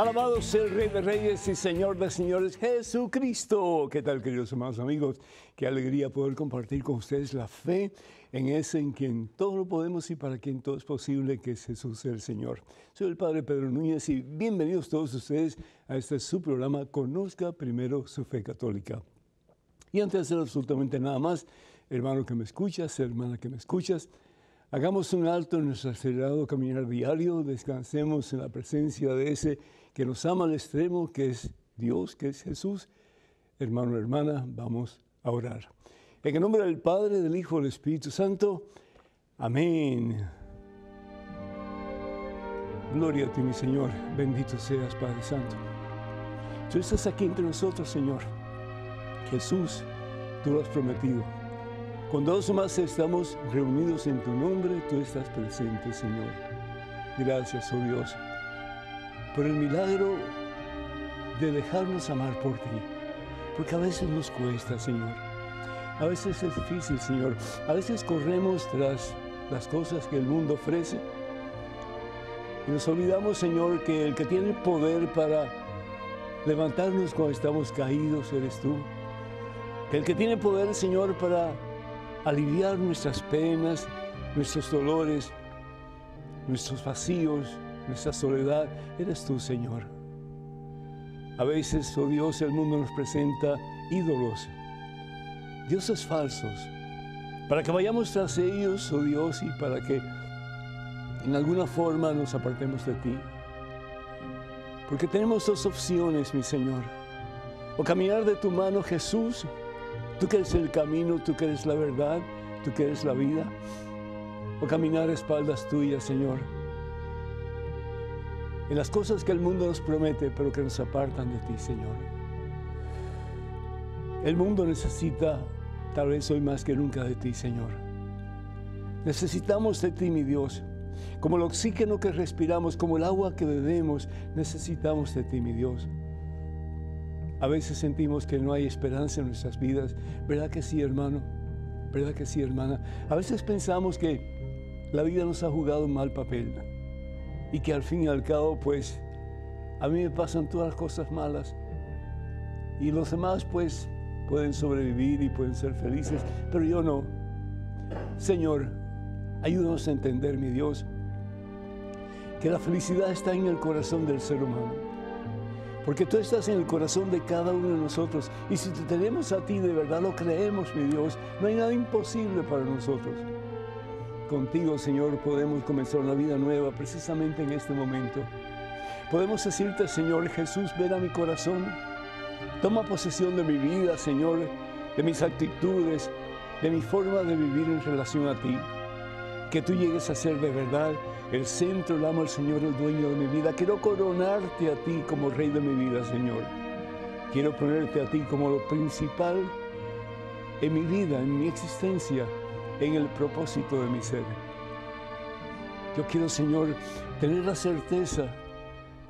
Alabado sea el Rey de Reyes y Señor de Señores, Jesucristo. ¿Qué tal, queridos hermanos amigos? Qué alegría poder compartir con ustedes la fe en ese en quien todo lo podemos y para quien todo es posible, que es Jesús el Señor. Soy el Padre Pedro Núñez y bienvenidos todos ustedes a este su programa Conozca primero su fe católica. Y antes de hacer absolutamente nada más, hermano que me escuchas, hermana que me escuchas, hagamos un alto en nuestro acelerado caminar diario, descansemos en la presencia de ese que nos ama al extremo, que es Dios, que es Jesús. Hermano, hermana, vamos a orar. En el nombre del Padre, del Hijo, del Espíritu Santo. Amén. Gloria a ti, mi Señor. Bendito seas, Padre Santo. Tú estás aquí entre nosotros, Señor. Jesús, tú lo has prometido. Con dos más estamos reunidos en tu nombre, tú estás presente, Señor. Gracias, oh Dios por el milagro de dejarnos amar por ti. Porque a veces nos cuesta, Señor. A veces es difícil, Señor. A veces corremos tras las cosas que el mundo ofrece. Y nos olvidamos, Señor, que el que tiene poder para levantarnos cuando estamos caídos eres tú. Que el que tiene poder, Señor, para aliviar nuestras penas, nuestros dolores, nuestros vacíos, nuestra soledad eres tú, Señor. A veces, oh Dios, el mundo nos presenta ídolos, dioses falsos, para que vayamos tras ellos, oh Dios, y para que en alguna forma nos apartemos de ti. Porque tenemos dos opciones, mi Señor. O caminar de tu mano, Jesús, tú que eres el camino, tú que eres la verdad, tú que eres la vida. O caminar a espaldas tuyas, Señor en las cosas que el mundo nos promete, pero que nos apartan de ti, Señor. El mundo necesita, tal vez hoy más que nunca, de ti, Señor. Necesitamos de ti, mi Dios. Como el oxígeno que respiramos, como el agua que bebemos, necesitamos de ti, mi Dios. A veces sentimos que no hay esperanza en nuestras vidas. ¿Verdad que sí, hermano? ¿Verdad que sí, hermana? A veces pensamos que la vida nos ha jugado un mal papel y que al fin y al cabo, pues, a mí me pasan todas las cosas malas y los demás, pues, pueden sobrevivir y pueden ser felices, pero yo no. Señor, ayúdanos a entender, mi Dios, que la felicidad está en el corazón del ser humano. Porque tú estás en el corazón de cada uno de nosotros. Y si te tenemos a ti, de verdad lo creemos, mi Dios. No hay nada imposible para nosotros contigo, Señor, podemos comenzar una vida nueva precisamente en este momento. Podemos decirte, Señor Jesús, ven a mi corazón, toma posesión de mi vida, Señor, de mis actitudes, de mi forma de vivir en relación a ti. Que tú llegues a ser de verdad el centro, el amo, al Señor, el dueño de mi vida. Quiero coronarte a ti como rey de mi vida, Señor. Quiero ponerte a ti como lo principal en mi vida, en mi existencia en el propósito de mi ser. Yo quiero, Señor, tener la certeza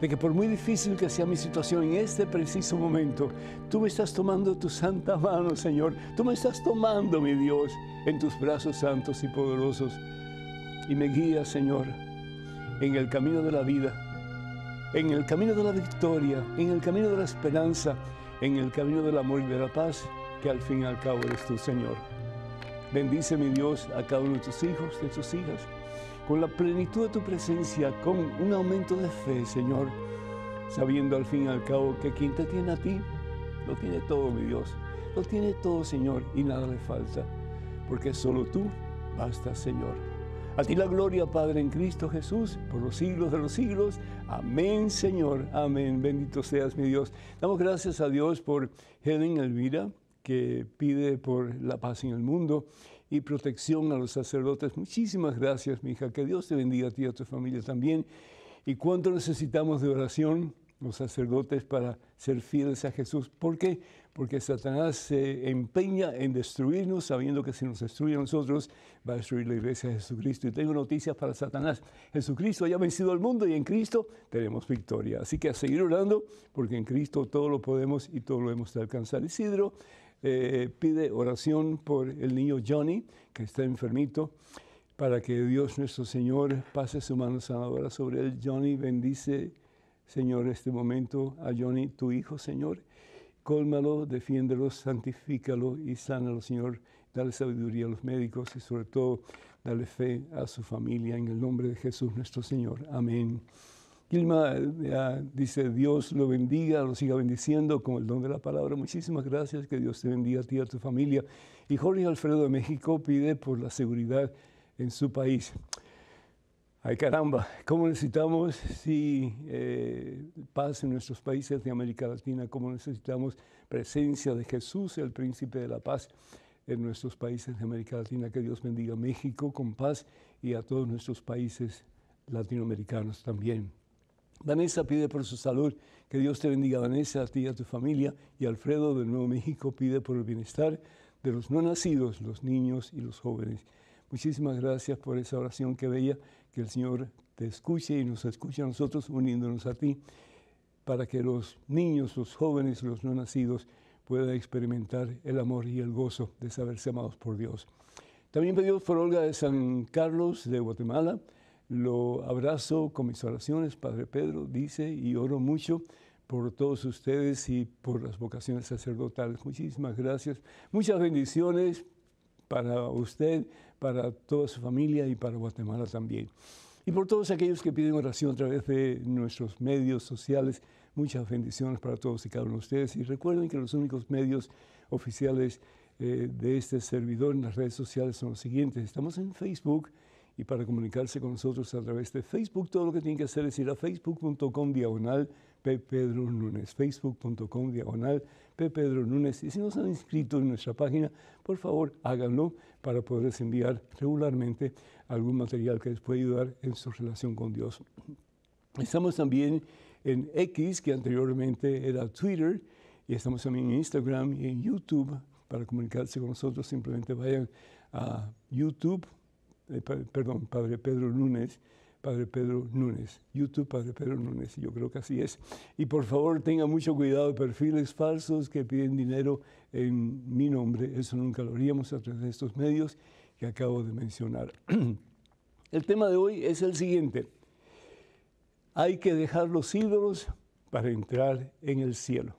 de que por muy difícil que sea mi situación en este preciso momento, tú me estás tomando tu santa mano, Señor. Tú me estás tomando, mi Dios, en tus brazos santos y poderosos. Y me guías, Señor, en el camino de la vida, en el camino de la victoria, en el camino de la esperanza, en el camino del amor y de la paz, que al fin y al cabo eres tú, Señor. Bendice, mi Dios, a cada uno de tus hijos, de tus hijas, con la plenitud de tu presencia, con un aumento de fe, Señor, sabiendo al fin y al cabo que quien te tiene a ti, lo tiene todo, mi Dios. Lo tiene todo, Señor, y nada le falta, porque solo tú bastas, Señor. A ti la gloria, Padre, en Cristo Jesús, por los siglos de los siglos. Amén, Señor. Amén. Bendito seas, mi Dios. Damos gracias a Dios por Helen Elvira, que pide por la paz en el mundo y protección a los sacerdotes. Muchísimas gracias, mi hija. Que Dios te bendiga a ti y a tu familia también. ¿Y cuánto necesitamos de oración los sacerdotes para ser fieles a Jesús? ¿Por qué? Porque Satanás se empeña en destruirnos, sabiendo que si nos destruye a nosotros, va a destruir la iglesia de Jesucristo. Y tengo noticias para Satanás. Jesucristo haya vencido al mundo y en Cristo tenemos victoria. Así que a seguir orando, porque en Cristo todo lo podemos y todo lo hemos de alcanzar. Isidro, eh, pide oración por el niño Johnny, que está enfermito, para que Dios nuestro Señor pase su mano sanadora sobre él. Johnny, bendice, Señor, este momento a Johnny, tu hijo, Señor. Cólmalo, defiéndelo, santifícalo y sánalo, Señor. Dale sabiduría a los médicos y sobre todo dale fe a su familia en el nombre de Jesús nuestro Señor. Amén. Gilma eh, dice, Dios lo bendiga, lo siga bendiciendo con el don de la palabra. Muchísimas gracias, que Dios te bendiga a ti y a tu familia. Y Jorge Alfredo de México pide por la seguridad en su país. Ay caramba, ¿cómo necesitamos eh, paz en nuestros países de América Latina? ¿Cómo necesitamos presencia de Jesús, el príncipe de la paz, en nuestros países de América Latina? Que Dios bendiga a México con paz y a todos nuestros países latinoamericanos también. Vanessa pide por su salud. Que Dios te bendiga, Vanessa, a ti y a tu familia. Y Alfredo del Nuevo México pide por el bienestar de los no nacidos, los niños y los jóvenes. Muchísimas gracias por esa oración que veía. Que el Señor te escuche y nos escuche a nosotros uniéndonos a ti para que los niños, los jóvenes, los no nacidos puedan experimentar el amor y el gozo de saberse amados por Dios. También pedimos por Olga de San Carlos de Guatemala. Lo abrazo con mis oraciones, Padre Pedro, dice, y oro mucho por todos ustedes y por las vocaciones sacerdotales. Muchísimas gracias. Muchas bendiciones para usted, para toda su familia y para Guatemala también. Y por todos aquellos que piden oración a través de nuestros medios sociales, muchas bendiciones para todos y cada uno de ustedes. Y recuerden que los únicos medios oficiales eh, de este servidor en las redes sociales son los siguientes. Estamos en Facebook, y para comunicarse con nosotros a través de Facebook, todo lo que tienen que hacer es ir a facebook.com diagonal Pedro Núñez, facebook.com diagonal Pedro Núñez. Y si no se han inscrito en nuestra página, por favor háganlo para poderles enviar regularmente algún material que les pueda ayudar en su relación con Dios. Estamos también en X, que anteriormente era Twitter, y estamos también en Instagram y en YouTube. Para comunicarse con nosotros, simplemente vayan a YouTube eh, perdón, Padre Pedro Núñez, Padre Pedro Núñez, YouTube Padre Pedro Núñez, yo creo que así es. Y por favor tenga mucho cuidado de perfiles falsos que piden dinero en mi nombre, eso nunca lo haríamos a través de estos medios que acabo de mencionar. el tema de hoy es el siguiente, hay que dejar los ídolos para entrar en el cielo.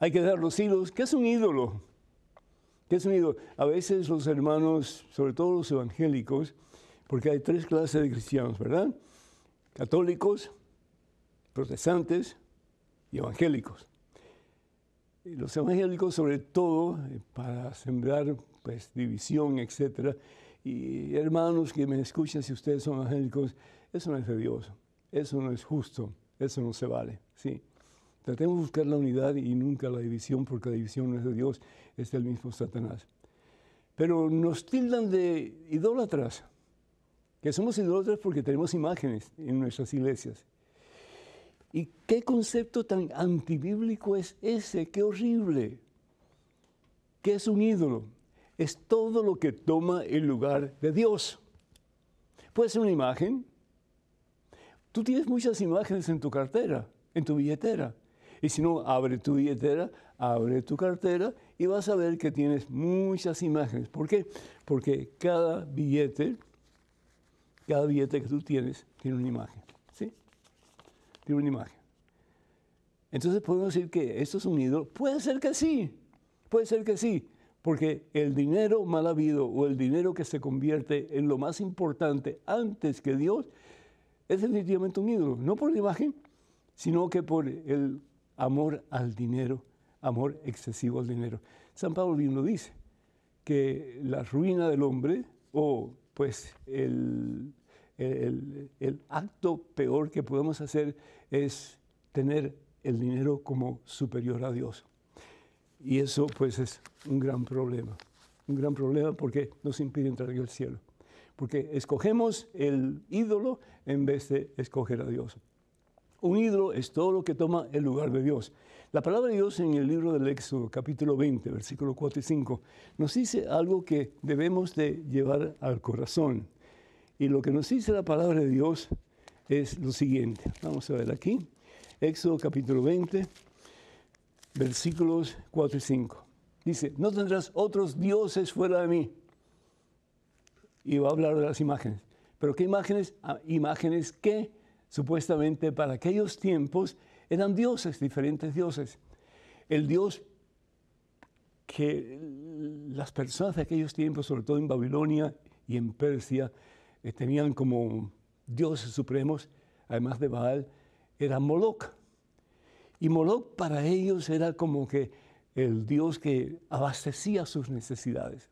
Hay que dejar los ídolos, ¿qué es un ídolo? ¿Qué sonido? A veces los hermanos, sobre todo los evangélicos, porque hay tres clases de cristianos, ¿verdad? Católicos, protestantes y evangélicos. los evangélicos, sobre todo, eh, para sembrar pues, división, etc. Y hermanos que me escuchan, si ustedes son evangélicos, eso no es de Dios, eso no es justo, eso no se vale, ¿sí? Tratemos de buscar la unidad y nunca la división, porque la división no es de Dios, es del mismo Satanás. Pero nos tildan de idólatras, que somos idólatras porque tenemos imágenes en nuestras iglesias. ¿Y qué concepto tan antibíblico es ese? ¡Qué horrible! ¿Qué es un ídolo? Es todo lo que toma el lugar de Dios. Puede ser una imagen. Tú tienes muchas imágenes en tu cartera, en tu billetera. Y si no, abre tu billetera, abre tu cartera y vas a ver que tienes muchas imágenes. ¿Por qué? Porque cada billete, cada billete que tú tienes, tiene una imagen. ¿Sí? Tiene una imagen. Entonces podemos decir que esto es un ídolo. Puede ser que sí, puede ser que sí, porque el dinero mal habido o el dinero que se convierte en lo más importante antes que Dios es definitivamente un ídolo, no por la imagen, sino que por el amor al dinero, amor excesivo al dinero. San Pablo bien lo dice, que la ruina del hombre, o pues el, el acto peor que podemos hacer es tener el dinero como superior a Dios. Y eso pues es un gran problema, un gran problema porque nos impide entrar al cielo, porque escogemos el ídolo en vez de escoger a Dios. Un ídolo es todo lo que toma el lugar de Dios. La palabra de Dios en el libro del Éxodo, capítulo 20, versículo 4 y 5, nos dice algo que debemos de llevar al corazón. Y lo que nos dice la palabra de Dios es lo siguiente. Vamos a ver aquí. Éxodo capítulo 20, versículos 4 y 5. Dice, no tendrás otros dioses fuera de mí. Y va a hablar de las imágenes. ¿Pero qué imágenes? Ah, imágenes que Supuestamente para aquellos tiempos eran dioses, diferentes dioses. El dios que las personas de aquellos tiempos, sobre todo en Babilonia y en Persia, eh, tenían como dioses supremos, además de Baal, era Moloch. Y Moloch para ellos era como que el dios que abastecía sus necesidades.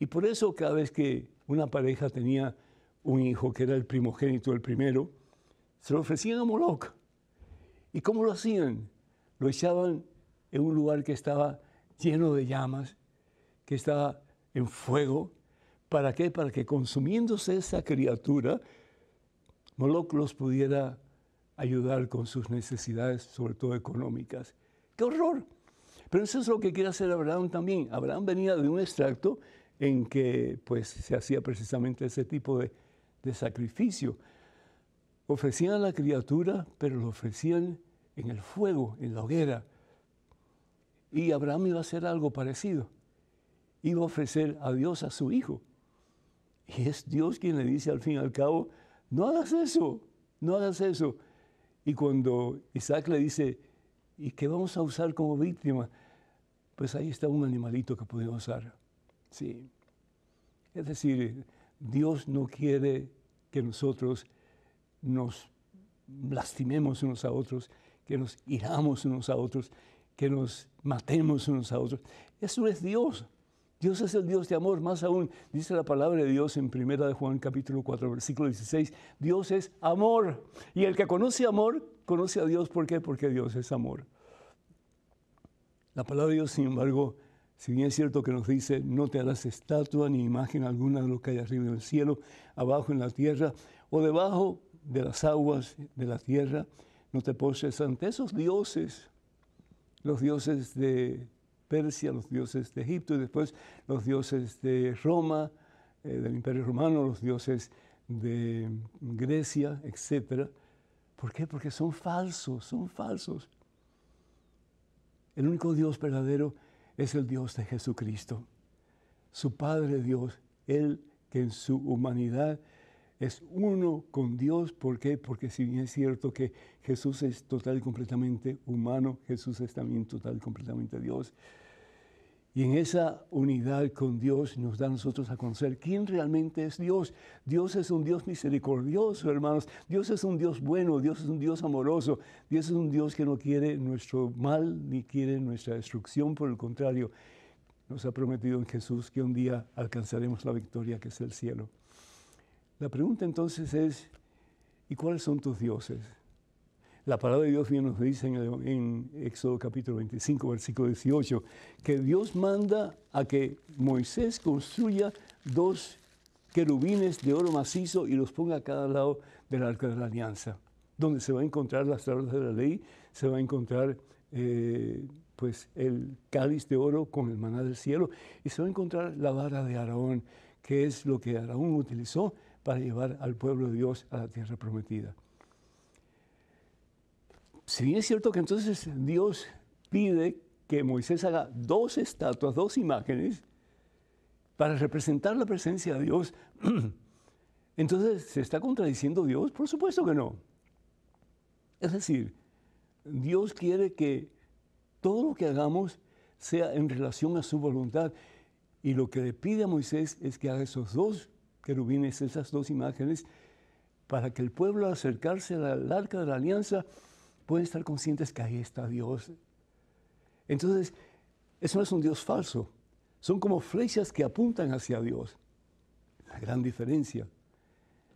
Y por eso cada vez que una pareja tenía un hijo que era el primogénito, el primero, se lo ofrecían a Moloch. ¿Y cómo lo hacían? Lo echaban en un lugar que estaba lleno de llamas, que estaba en fuego. ¿Para qué? Para que consumiéndose esa criatura, Moloch los pudiera ayudar con sus necesidades, sobre todo económicas. ¡Qué horror! Pero eso es lo que quiere hacer Abraham también. Abraham venía de un extracto en que pues, se hacía precisamente ese tipo de sacrificio. Ofrecían a la criatura, pero lo ofrecían en el fuego, en la hoguera. Y Abraham iba a hacer algo parecido. Iba a ofrecer a Dios a su hijo. Y es Dios quien le dice al fin y al cabo, no hagas eso, no hagas eso. Y cuando Isaac le dice, ¿y qué vamos a usar como víctima? Pues ahí está un animalito que podemos usar. Sí. Es decir, Dios no quiere que nosotros nos lastimemos unos a otros, que nos iramos unos a otros, que nos matemos unos a otros. Eso es Dios. Dios es el Dios de amor, más aún, dice la palabra de Dios en 1 Juan capítulo 4, versículo 16, Dios es amor. Y el que conoce amor, conoce a Dios. ¿Por qué? Porque Dios es amor. La palabra de Dios, sin embargo, si bien es cierto que nos dice, no te harás estatua ni imagen alguna de lo que hay arriba en el cielo, abajo en la tierra o debajo de las aguas, de la tierra, no te poses ante esos dioses, los dioses de Persia, los dioses de Egipto y después los dioses de Roma, eh, del Imperio Romano, los dioses de Grecia, etc. ¿Por qué? Porque son falsos, son falsos. El único Dios verdadero es el Dios de Jesucristo, su Padre Dios, el que en su humanidad es uno con Dios. ¿Por qué? Porque si bien es cierto que Jesús es total y completamente humano, Jesús es también total y completamente Dios. Y en esa unidad con Dios nos da a nosotros a conocer quién realmente es Dios. Dios es un Dios misericordioso, hermanos. Dios es un Dios bueno, Dios es un Dios amoroso. Dios es un Dios que no quiere nuestro mal ni quiere nuestra destrucción. Por el contrario, nos ha prometido en Jesús que un día alcanzaremos la victoria que es el cielo. La pregunta entonces es, ¿y cuáles son tus dioses? La palabra de Dios bien nos dice en, Éxodo capítulo 25, versículo 18, que Dios manda a que Moisés construya dos querubines de oro macizo y los ponga a cada lado del arca de la alianza, donde se va a encontrar las tablas de la ley, se va a encontrar eh, pues el cáliz de oro con el maná del cielo y se va a encontrar la vara de Araón, que es lo que Araón utilizó para llevar al pueblo de Dios a la tierra prometida. Si bien es cierto que entonces Dios pide que Moisés haga dos estatuas, dos imágenes, para representar la presencia de Dios, entonces se está contradiciendo Dios, por supuesto que no. Es decir, Dios quiere que todo lo que hagamos sea en relación a su voluntad. Y lo que le pide a Moisés es que haga esos dos querubines, esas dos imágenes, para que el pueblo al acercarse al arca de la alianza pueda estar conscientes que ahí está Dios. Entonces, eso no es un Dios falso, son como flechas que apuntan hacia Dios. La gran diferencia.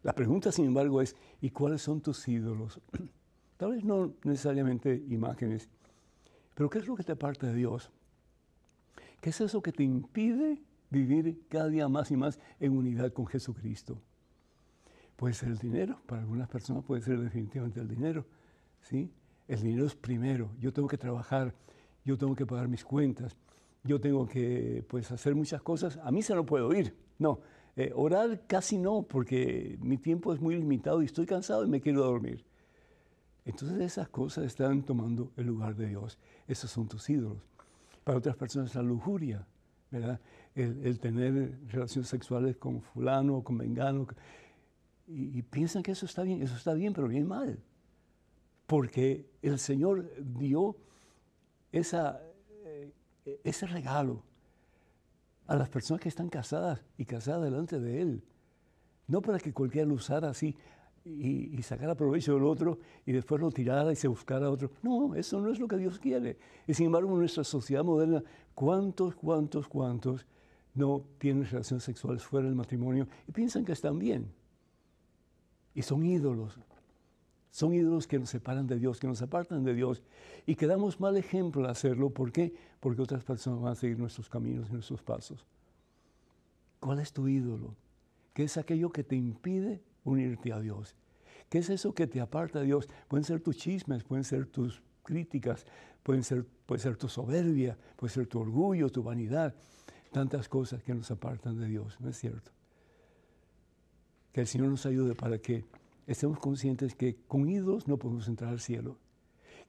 La pregunta, sin embargo, es, ¿y cuáles son tus ídolos? Tal vez no necesariamente imágenes, pero ¿qué es lo que te aparta de Dios? ¿Qué es eso que te impide vivir cada día más y más en unidad con Jesucristo. Puede ser el dinero, para algunas personas puede ser definitivamente el dinero, ¿sí? El dinero es primero, yo tengo que trabajar, yo tengo que pagar mis cuentas, yo tengo que pues hacer muchas cosas, a mí se no puedo eh, ir, no, orar casi no, porque mi tiempo es muy limitado y estoy cansado y me quiero dormir. Entonces esas cosas están tomando el lugar de Dios. Esos son tus ídolos. Para otras personas la lujuria, ¿verdad? el, tener relaciones sexuales con fulano, con vengano y, piensan que eso está bien, eso está bien, pero bien mal, porque el Señor dio eh, ese regalo a las personas que están casadas y casadas delante de Él. No para que cualquiera lo usara así y, sacara provecho del otro y después lo tirara y se buscara otro. No, eso no es lo que Dios quiere. Y sin embargo, en nuestra sociedad moderna, ¿cuántos, cuántos, cuántos no tienen relaciones sexuales fuera del matrimonio y piensan que están bien. Y son ídolos. Son ídolos que nos separan de Dios, que nos apartan de Dios y que damos mal ejemplo al hacerlo. ¿Por qué? Porque otras personas van a seguir nuestros caminos y nuestros pasos. ¿Cuál es tu ídolo? ¿Qué es aquello que te impide unirte a Dios? ¿Qué es eso que te aparta de Dios? Pueden ser tus chismes, pueden ser tus críticas, pueden ser, puede ser tu soberbia, puede ser tu orgullo, tu vanidad tantas cosas que nos apartan de Dios, ¿no es cierto? Que el Señor nos ayude para que estemos conscientes que con ídolos no podemos entrar al cielo,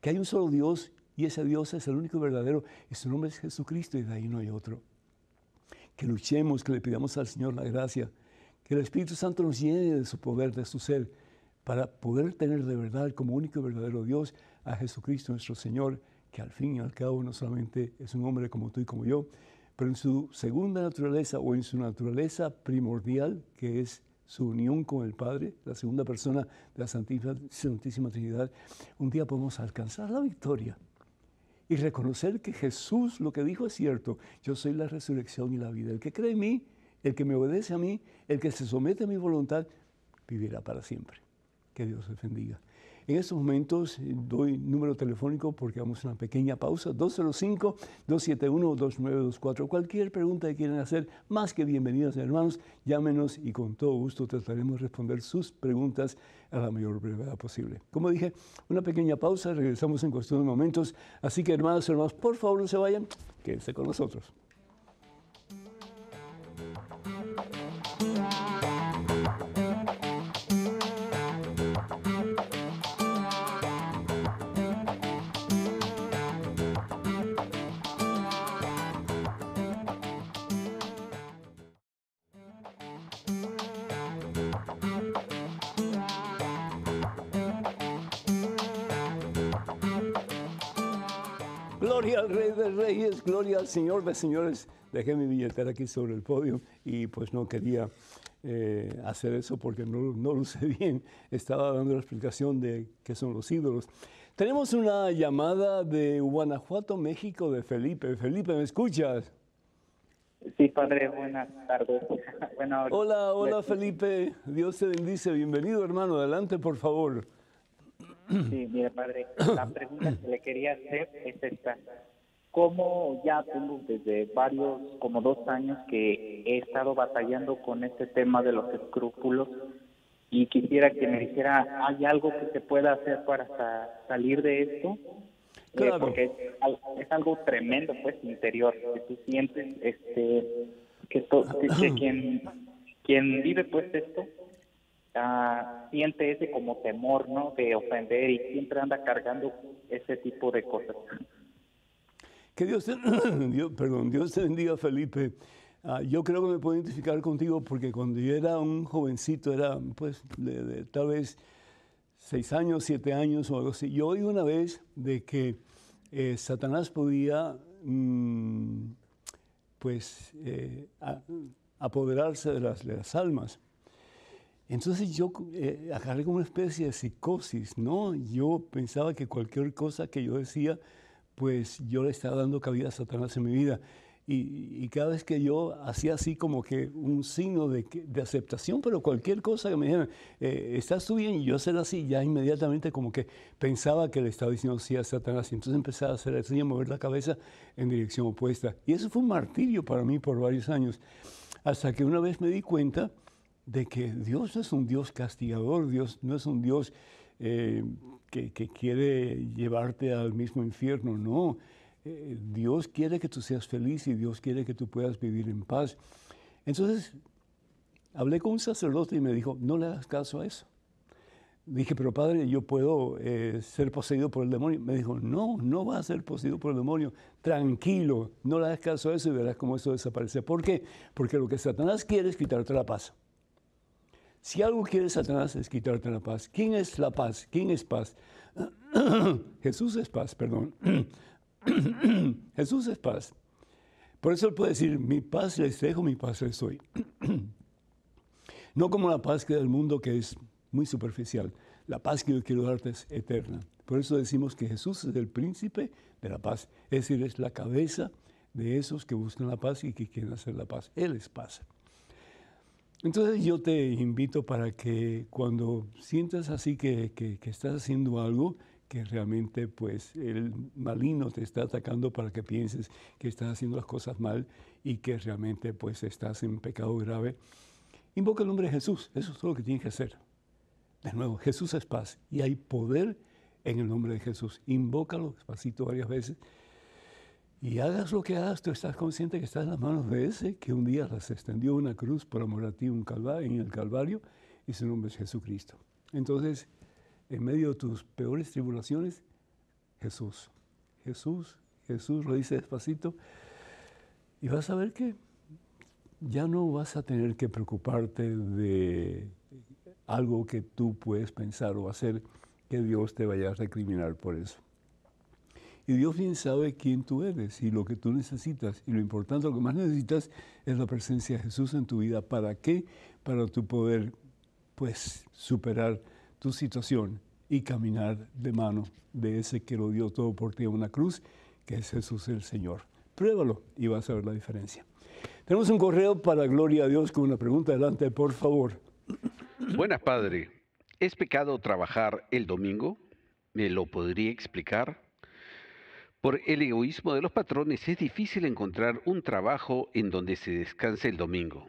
que hay un solo Dios y ese Dios es el único verdadero y su nombre es Jesucristo y de ahí no hay otro. Que luchemos, que le pidamos al Señor la gracia, que el Espíritu Santo nos llene de su poder, de su ser, para poder tener de verdad como único y verdadero Dios a Jesucristo nuestro Señor, que al fin y al cabo no solamente es un hombre como tú y como yo, pero en su segunda naturaleza o en su naturaleza primordial, que es su unión con el Padre, la segunda persona de la Santísima, Santísima Trinidad, un día podemos alcanzar la victoria y reconocer que Jesús lo que dijo es cierto. Yo soy la resurrección y la vida. El que cree en mí, el que me obedece a mí, el que se somete a mi voluntad, vivirá para siempre. Que Dios te bendiga. En estos momentos eh, doy número telefónico porque vamos a una pequeña pausa. 205-271-2924. Cualquier pregunta que quieran hacer, más que bienvenidas, hermanos, llámenos y con todo gusto trataremos de responder sus preguntas a la mayor brevedad posible. Como dije, una pequeña pausa, regresamos en cuestión de momentos. Así que, hermanos, hermanos, por favor no se vayan, quédense con nosotros. Gloria al Rey de Reyes, gloria al Señor de Señores. Dejé mi billetera aquí sobre el podio y pues no quería eh, hacer eso porque no, lo sé bien. Estaba dando la explicación de qué son los ídolos. Tenemos una llamada de Guanajuato, México, de Felipe. Felipe, ¿me escuchas? Sí, padre, buenas tardes. hola, hola Felipe. Dios te bendice. Bienvenido, hermano. Adelante, por favor. Sí, mire, padre, la pregunta que le quería hacer es esta. ¿Cómo ya tengo desde varios, como dos años que he estado batallando con este tema de los escrúpulos y quisiera que me dijera, ¿hay algo que se pueda hacer para salir de esto? Eh, porque es, algo tremendo, pues, interior, que tú sientes este, que, que quien, quien vive, pues, esto, Ah, siente ese como temor, ¿no? De ofender y siempre anda cargando ese tipo de cosas. Que Dios, te, perdón, Dios bendiga, Felipe. Ah, yo creo que me puedo identificar contigo porque cuando yo era un jovencito, era pues de, tal vez seis años, siete años o algo así. Yo oí una vez de que eh, Satanás podía mm, pues eh, apoderarse de las, de las almas. Entonces yo eh, agarré como una especie de psicosis, ¿no? Yo pensaba que cualquier cosa que yo decía, pues yo le estaba dando cabida a Satanás en mi vida. Y, cada vez que yo hacía así como que un signo de, aceptación, pero cualquier cosa que me dijeran, eh, ¿estás tú bien? Y yo hacer así, ya inmediatamente como que pensaba que le estaba diciendo sí a Satanás. Y entonces empezaba a hacer y a mover la cabeza en dirección opuesta. Y eso fue un martirio para mí por varios años. Hasta que una vez me di cuenta de que Dios no es un Dios castigador, Dios no es un Dios eh, que, quiere llevarte al mismo infierno, no. Eh, Dios quiere que tú seas feliz y Dios quiere que tú puedas vivir en paz. Entonces, hablé con un sacerdote y me dijo, no le hagas caso a eso. Dije, pero padre, yo puedo eh, ser poseído por el demonio. Me dijo, no, no va a ser poseído por el demonio. Tranquilo, no le hagas caso a eso y verás cómo eso desaparece. ¿Por qué? Porque lo que Satanás quiere es quitarte la paz. Si algo quiere Satanás es quitarte la paz. ¿Quién es la paz? ¿Quién es paz? Jesús es paz, perdón. Jesús es paz. Por eso él puede decir, mi paz les dejo, mi paz les doy. no como la paz que da el mundo, que es muy superficial. La paz que yo quiero darte es eterna. Por eso decimos que Jesús es el príncipe de la paz. Es decir, es la cabeza de esos que buscan la paz y que quieren hacer la paz. Él es paz. Entonces yo te invito para que cuando sientas así que, que, estás haciendo algo, que realmente pues el maligno te está atacando para que pienses que estás haciendo las cosas mal y que realmente pues estás en pecado grave, invoca el nombre de Jesús. Eso es todo lo que tienes que hacer. De nuevo, Jesús es paz y hay poder en el nombre de Jesús. Invócalo despacito varias veces y hagas lo que hagas, tú estás consciente que estás en las manos de ese que un día las extendió una cruz por amor a ti en el Calvario y su nombre es Jesucristo. Entonces, en medio de tus peores tribulaciones, Jesús, Jesús, Jesús, lo dice despacito, y vas a ver que ya no vas a tener que preocuparte de algo que tú puedes pensar o hacer que Dios te vaya a recriminar por eso. Y Dios bien sabe quién tú eres y lo que tú necesitas. Y lo importante, lo que más necesitas es la presencia de Jesús en tu vida. ¿Para qué? Para tu poder, pues, superar tu situación y caminar de mano de ese que lo dio todo por ti a una cruz, que es Jesús el Señor. Pruébalo y vas a ver la diferencia. Tenemos un correo para Gloria a Dios con una pregunta. Adelante, por favor. Buenas, Padre. ¿Es pecado trabajar el domingo? ¿Me lo podría explicar? Por el egoísmo de los patrones es difícil encontrar un trabajo en donde se descanse el domingo.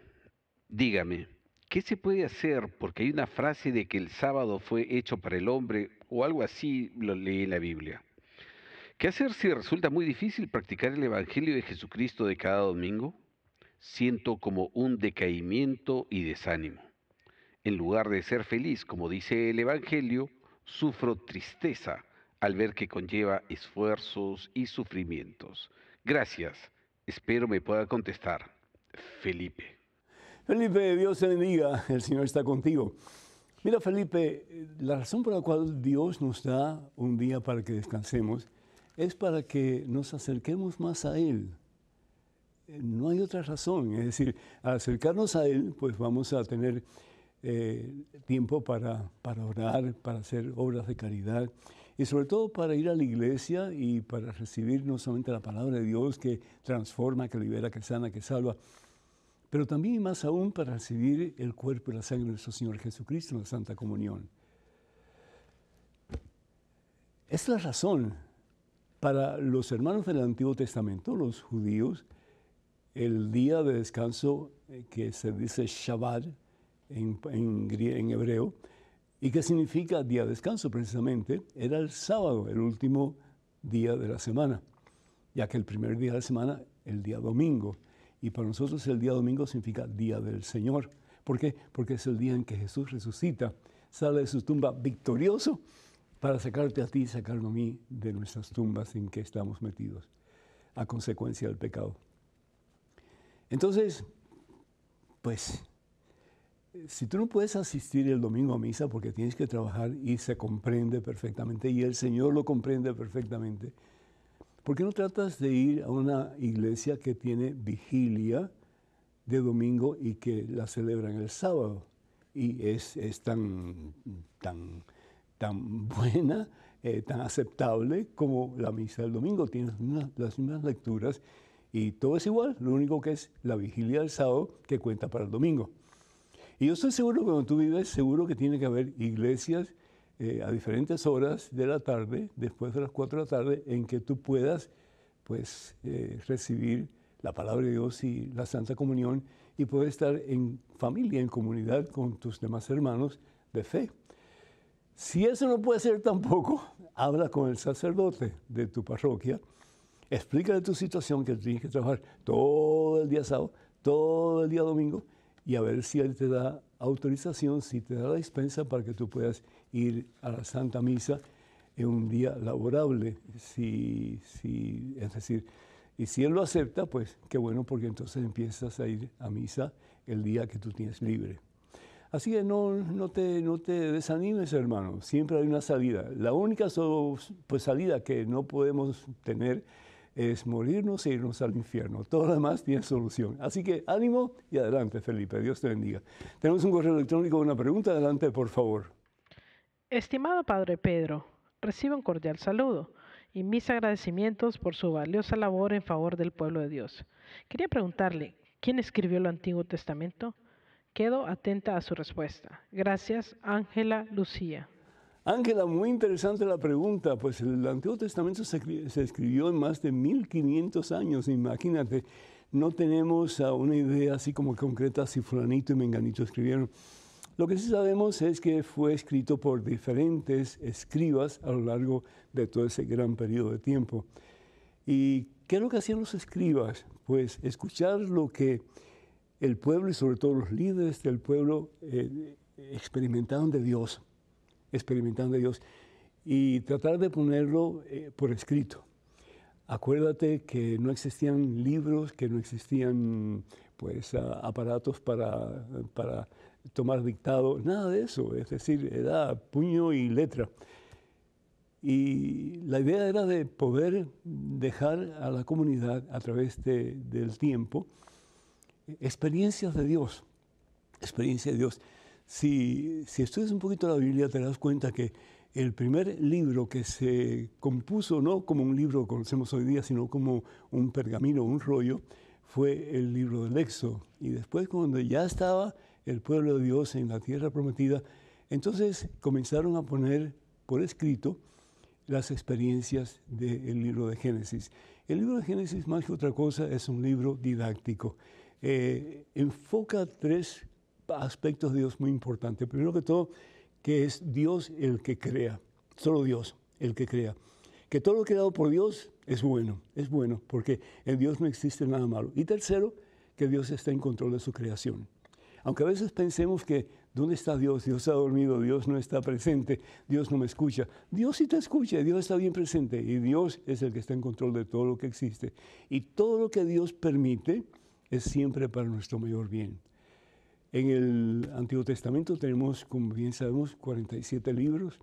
Dígame, ¿qué se puede hacer? Porque hay una frase de que el sábado fue hecho para el hombre o algo así, lo leí en la Biblia. ¿Qué hacer si resulta muy difícil practicar el Evangelio de Jesucristo de cada domingo? Siento como un decaimiento y desánimo. En lugar de ser feliz, como dice el Evangelio, sufro tristeza al ver que conlleva esfuerzos y sufrimientos. Gracias. Espero me pueda contestar. Felipe. Felipe, Dios te bendiga. El Señor está contigo. Mira, Felipe, la razón por la cual Dios nos da un día para que descansemos es para que nos acerquemos más a Él. Eh, no hay otra razón. Es decir, al acercarnos a Él, pues vamos a tener eh, tiempo para orar, para hacer obras de caridad y sobre todo para ir a la iglesia y para recibir no solamente la palabra de Dios que transforma, que libera, que sana, que salva, pero también y más aún para recibir el cuerpo y la sangre de nuestro Señor Jesucristo en la Santa Comunión. Es la razón para los hermanos del Antiguo Testamento, los judíos, el día de descanso eh, que se dice Shabbat en, en hebreo, ¿Y qué significa día de descanso? Precisamente era el sábado, el último día de la semana, ya que el primer día de la semana, el día domingo. Y para nosotros el día domingo significa día del Señor. ¿Por qué? Porque es el día en que Jesús resucita, sale de su tumba victorioso para sacarte a ti y sacarme a mí de nuestras tumbas en que estamos metidos a consecuencia del pecado. Entonces, pues si tú no puedes asistir el domingo a misa porque tienes que trabajar y se comprende perfectamente y el Señor lo comprende perfectamente, ¿por qué no tratas de ir a una iglesia que tiene vigilia de domingo y que la celebran el sábado? Y es, tan, buena, eh, tan aceptable como la misa del domingo. Tienes las mismas lecturas y todo es igual, lo único que es la vigilia del sábado que cuenta para el domingo. Y yo estoy seguro que cuando tú vives, seguro que tiene que haber iglesias eh, a diferentes horas de la tarde, después de las 4 de la tarde, en que tú puedas pues, eh, recibir la palabra de Dios y la Santa Comunión y poder estar en familia, en comunidad con tus demás hermanos de fe. Si eso no puede ser tampoco, habla con el sacerdote de tu parroquia, explícale tu situación que tienes que trabajar todo el día sábado, todo el día domingo, y a ver si Él te da autorización, si te da la dispensa para que tú puedas ir a la Santa Misa en un día laborable. Si, si, es decir, y si Él lo acepta, pues qué bueno, porque entonces empiezas a ir a misa el día que tú tienes libre. Así que no, no, te, no te desanimes, hermano. Siempre hay una salida. La única pues, salida que no podemos tener es morirnos e irnos al infierno. Todo lo demás tiene solución. Así que ánimo y adelante, Felipe. Dios te bendiga. Tenemos un correo electrónico, una pregunta. Adelante, por favor. Estimado Padre Pedro, recibe un cordial saludo y mis agradecimientos por su valiosa labor en favor del pueblo de Dios. Quería preguntarle, ¿quién escribió el Antiguo Testamento? Quedo atenta a su respuesta. Gracias, Ángela Lucía. Ángela, muy interesante la pregunta. Pues el Antiguo Testamento se, escribió en más de 1500 años, imagínate. No tenemos una idea así como concreta si fulanito y menganito escribieron. Lo que sí sabemos es que fue escrito por diferentes escribas a lo largo de todo ese gran periodo de tiempo. ¿Y qué es lo que hacían los escribas? Pues escuchar lo que el pueblo y sobre todo los líderes del pueblo eh, experimentaron de Dios experimentando a Dios y tratar de ponerlo eh, por escrito. Acuérdate que no existían libros, que no existían pues, aparatos para, tomar dictado, nada de eso, es decir, era puño y letra. Y la idea era de poder dejar a la comunidad a través del tiempo eh, experiencias de Dios, experiencias de Dios. Si, estudias un poquito la Biblia te das cuenta que el primer libro que se compuso, no como un libro que conocemos hoy día, sino como un pergamino, un rollo, fue el libro del Éxodo. Y después, cuando ya estaba el pueblo de Dios en la tierra prometida, entonces comenzaron a poner por escrito las experiencias del libro de Génesis. El libro de Génesis, más que otra cosa, es un libro didáctico. Eh, enfoca tres aspectos de Dios muy importantes. Primero que todo, que es Dios el que crea, solo Dios el que crea. Que todo lo creado por Dios es bueno, es bueno, porque en Dios no existe nada malo. Y tercero, que Dios está en control de su creación. Aunque a veces pensemos que, ¿dónde está Dios? Dios ha dormido, Dios no está presente, Dios no me escucha. Dios sí te escucha, Dios está bien presente y Dios es el que está en control de todo lo que existe. Y todo lo que Dios permite es siempre para nuestro mayor bien. En el Antiguo Testamento tenemos, como bien sabemos, 47 libros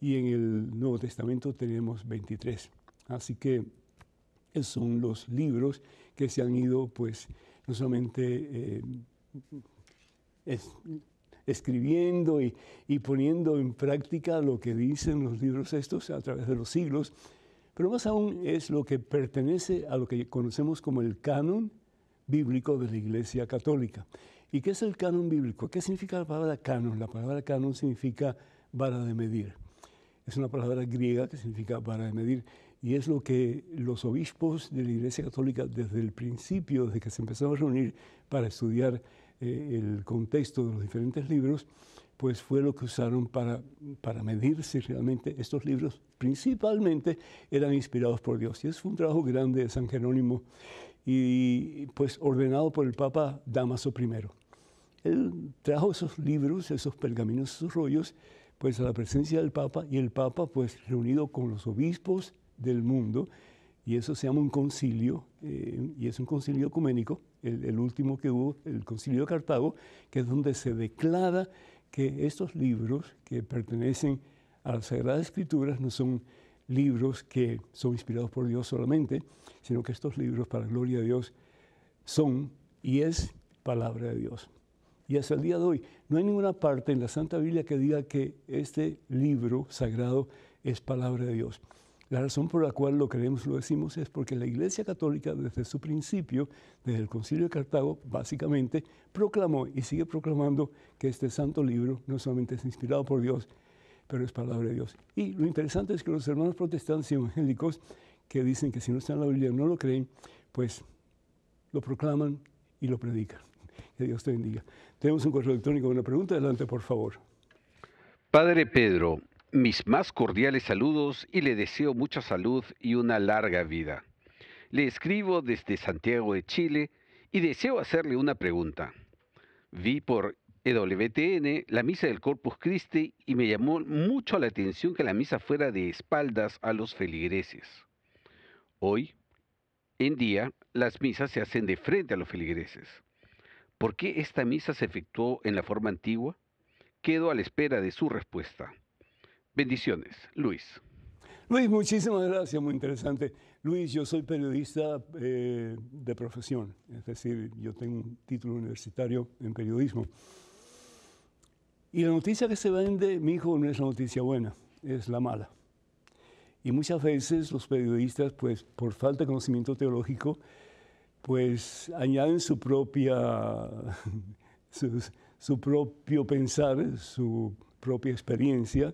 y en el Nuevo Testamento tenemos 23. Así que son los libros que se han ido, pues, no solamente eh, escribiendo y, y, poniendo en práctica lo que dicen los libros estos a través de los siglos, pero más aún es lo que pertenece a lo que conocemos como el canon bíblico de la Iglesia Católica. ¿Y qué es el canon bíblico? ¿Qué significa la palabra canon? La palabra canon significa vara de medir. Es una palabra griega que significa vara de medir y es lo que los obispos de la Iglesia Católica desde el principio, desde que se empezaron a reunir para estudiar eh, el contexto de los diferentes libros, pues fue lo que usaron para, para medir si realmente estos libros principalmente eran inspirados por Dios. Y eso fue un trabajo grande de San Jerónimo y pues ordenado por el Papa Damaso I él trajo esos libros, esos pergaminos, esos rollos, pues a la presencia del Papa y el Papa pues reunido con los obispos del mundo y eso se llama un concilio eh, y es un concilio ecuménico, el, el, último que hubo, el concilio de Cartago, que es donde se declara que estos libros que pertenecen a las Sagradas Escrituras no son libros que son inspirados por Dios solamente, sino que estos libros para la gloria de Dios son y es palabra de Dios. Y hasta el día de hoy, no hay ninguna parte en la Santa Biblia que diga que este libro sagrado es palabra de Dios. La razón por la cual lo creemos, lo decimos, es porque la Iglesia Católica desde su principio, desde el Concilio de Cartago, básicamente proclamó y sigue proclamando que este santo libro no solamente es inspirado por Dios, pero es palabra de Dios. Y lo interesante es que los hermanos protestantes y evangélicos que dicen que si no está en la Biblia no lo creen, pues lo proclaman y lo predican. Que Dios te bendiga. Tenemos un correo electrónico con una pregunta. Adelante, por favor. Padre Pedro, mis más cordiales saludos y le deseo mucha salud y una larga vida. Le escribo desde Santiago de Chile y deseo hacerle una pregunta. Vi por EWTN la misa del Corpus Christi y me llamó mucho la atención que la misa fuera de espaldas a los feligreses. Hoy en día las misas se hacen de frente a los feligreses. ¿Por qué esta misa se efectuó en la forma antigua? Quedo a la espera de su respuesta. Bendiciones, Luis. Luis, muchísimas gracias, muy interesante. Luis, yo soy periodista eh, de profesión, es decir, yo tengo un título universitario en periodismo. Y la noticia que se vende, mi hijo, no es la noticia buena, es la mala. Y muchas veces los periodistas, pues por falta de conocimiento teológico, pues añaden su propia, su, propio pensar, su propia experiencia